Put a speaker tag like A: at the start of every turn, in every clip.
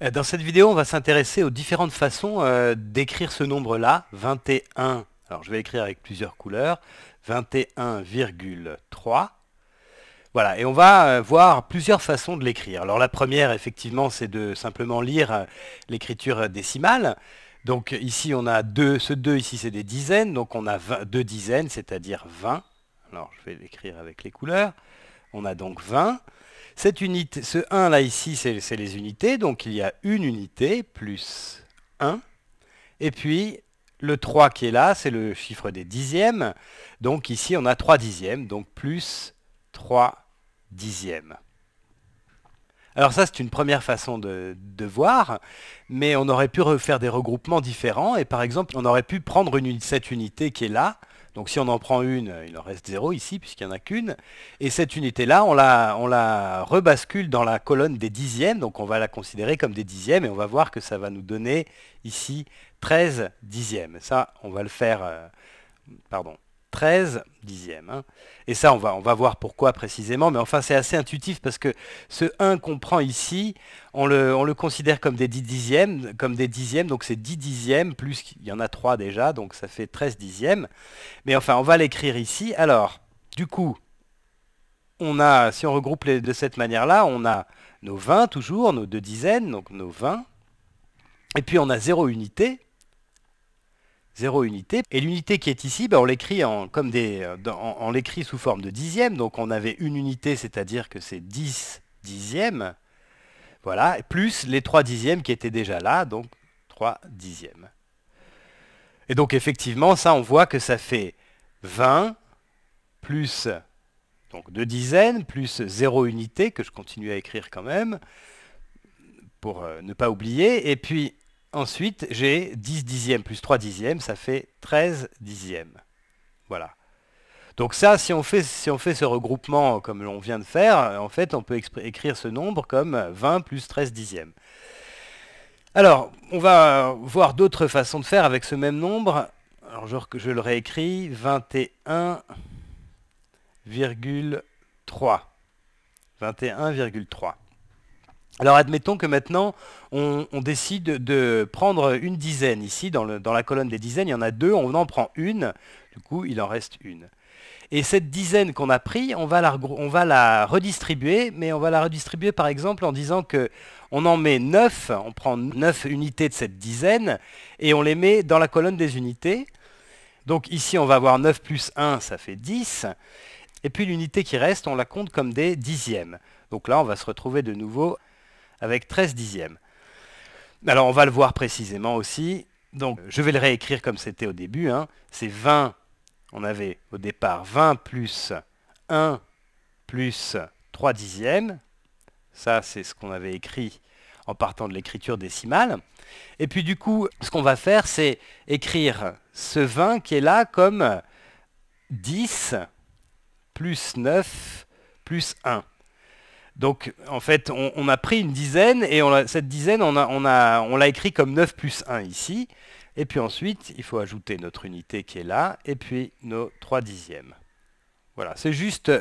A: Euh, dans cette vidéo, on va s'intéresser aux différentes façons euh, d'écrire ce nombre-là, 21. Alors, je vais écrire avec plusieurs couleurs, 21,3. Voilà, et on va euh, voir plusieurs façons de l'écrire. Alors, la première, effectivement, c'est de simplement lire l'écriture décimale. Donc, ici, on a deux, ce 2 ici, c'est des dizaines, donc on a deux dizaines, c'est-à-dire 20. Alors, je vais l'écrire avec les couleurs. On a donc 20. Cette unité, ce 1 là ici, c'est les unités, donc il y a une unité plus 1. Et puis le 3 qui est là, c'est le chiffre des dixièmes. Donc ici, on a 3 dixièmes, donc plus 3 dixièmes. Alors ça, c'est une première façon de, voir, mais on aurait pu refaire des regroupements différents, et par exemple, on aurait pu prendre cette unité qui est là, donc si on en prend une, euh, il en reste 0 ici, puisqu'il n'y en a qu'une. Et cette unité-là, on la, on la rebascule dans la colonne des dixièmes, donc on va la considérer comme des dixièmes, et on va voir que ça va nous donner ici 13 dixièmes. Ça, on va le faire... Euh, pardon, 13 dixièmes, hein. Et ça, on va, on va voir pourquoi précisément, mais enfin c'est assez intuitif parce que ce 1 qu'on prend ici, on le, on le considère comme des dixièmes, comme des dixièmes, donc c'est 10 dixièmes, plus qu'il y en a 3 déjà, donc ça fait 13 dixièmes. Mais enfin, on va l'écrire ici. Alors, du coup, on a, si on regroupe les, de cette manière-là, on a nos 20 toujours, nos deux dizaines, donc nos 20. Et puis on a 0 unité, 0 unité. Et l'unité qui est ici, ben, on l'écrit comme des, euh, l'écrit sous forme de dixième. Donc on avait une unité, c'est-à-dire que c'est 10 dixièmes. Voilà, plus les 3 dixièmes qui étaient déjà là, donc 3 dixièmes. Et donc effectivement, ça, on voit que ça fait 20 plus donc 2 dizaines, plus 0 unité, que je continue à écrire quand même, pour euh, ne pas oublier. Et puis Ensuite, j'ai 10 dixièmes plus 3 dixièmes, ça fait 13 dixièmes. Voilà. Donc ça, si on fait, si on fait ce regroupement comme on vient de faire, en fait, on peut écrire ce nombre comme 20 plus 13 dixièmes. Alors, on va voir d'autres façons de faire avec ce même nombre. Alors, je le réécris, 21,3. 21,3. Alors admettons que maintenant, on, décide de prendre une dizaine. Ici, dans, la colonne des dizaines, il y en a deux, on en prend une, du coup, il en reste une. Et cette dizaine qu'on a prise, on va, la, redistribuer, mais on va la redistribuer par exemple en disant que on en met 9, on prend 9 unités de cette dizaine, et on les met dans la colonne des unités. Donc ici, on va avoir 9 plus 1, ça fait 10. Et puis l'unité qui reste, on la compte comme des dixièmes. Donc là, on va se retrouver de nouveau avec 13 dixièmes. Alors on va le voir précisément aussi. Donc je vais le réécrire comme c'était au début. Hein. C'est 20, on avait au départ 20 plus 1 plus 3 dixièmes. Ça c'est ce qu'on avait écrit en partant de l'écriture décimale. Et puis du coup, ce qu'on va faire, c'est écrire ce 20 qui est là comme 10 plus 9 plus 1. Donc, en fait, on, a pris une dizaine, et cette dizaine, on l'a écrit comme 9 plus 1 ici. Et puis ensuite, il faut ajouter notre unité qui est là, et puis nos 3 dixièmes. Voilà, c'est juste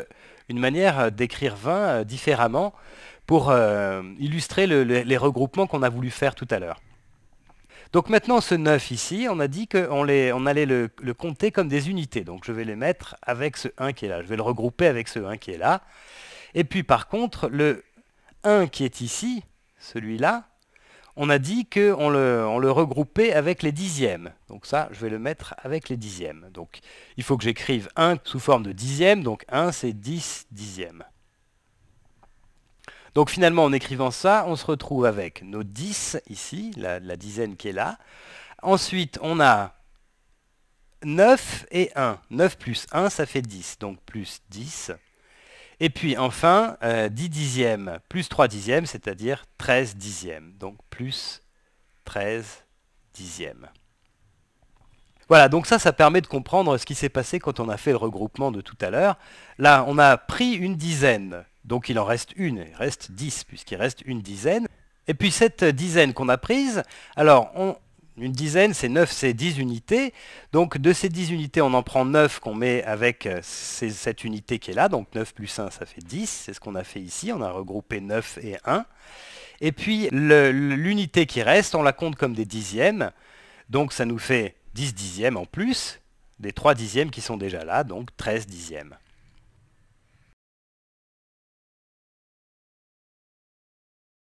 A: une manière d'écrire 20 euh, différemment pour euh, illustrer les regroupements qu'on a voulu faire tout à l'heure. Donc maintenant, ce 9 ici, on a dit qu'on on allait le, le, compter comme des unités. Donc je vais les mettre avec ce 1 qui est là. Je vais le regrouper avec ce 1 qui est là. Et puis par contre, le 1 qui est ici, celui-là, on a dit qu'on le, regroupait avec les dixièmes. Donc ça, je vais le mettre avec les dixièmes. Donc il faut que j'écrive 1 sous forme de dixièmes, donc 1 c'est 10 dixièmes. Donc finalement, en écrivant ça, on se retrouve avec nos 10 ici, la dizaine qui est là. Ensuite, on a 9 et 1. 9 plus 1, ça fait 10. Donc plus 10. Et puis enfin, 10 euh, dixièmes plus 3 dixièmes, c'est-à-dire 13 dixièmes. Donc plus 13 dixièmes. Voilà, donc ça, ça permet de comprendre ce qui s'est passé quand on a fait le regroupement de tout à l'heure. Là, on a pris une dizaine, donc il en reste une, il reste 10, puisqu'il reste une dizaine. Et puis cette dizaine qu'on a prise, alors on, une dizaine, c'est 9, c'est 10 unités. Donc de ces 10 unités, on en prend 9 qu'on met avec euh, cette unité qui est là. Donc 9 plus 1, ça fait 10. C'est ce qu'on a fait ici. On a regroupé 9 et 1. Et puis l'unité qui reste, on la compte comme des dixièmes. Donc ça nous fait 10 dixièmes en plus des 3 dixièmes qui sont déjà là, donc 13 dixièmes.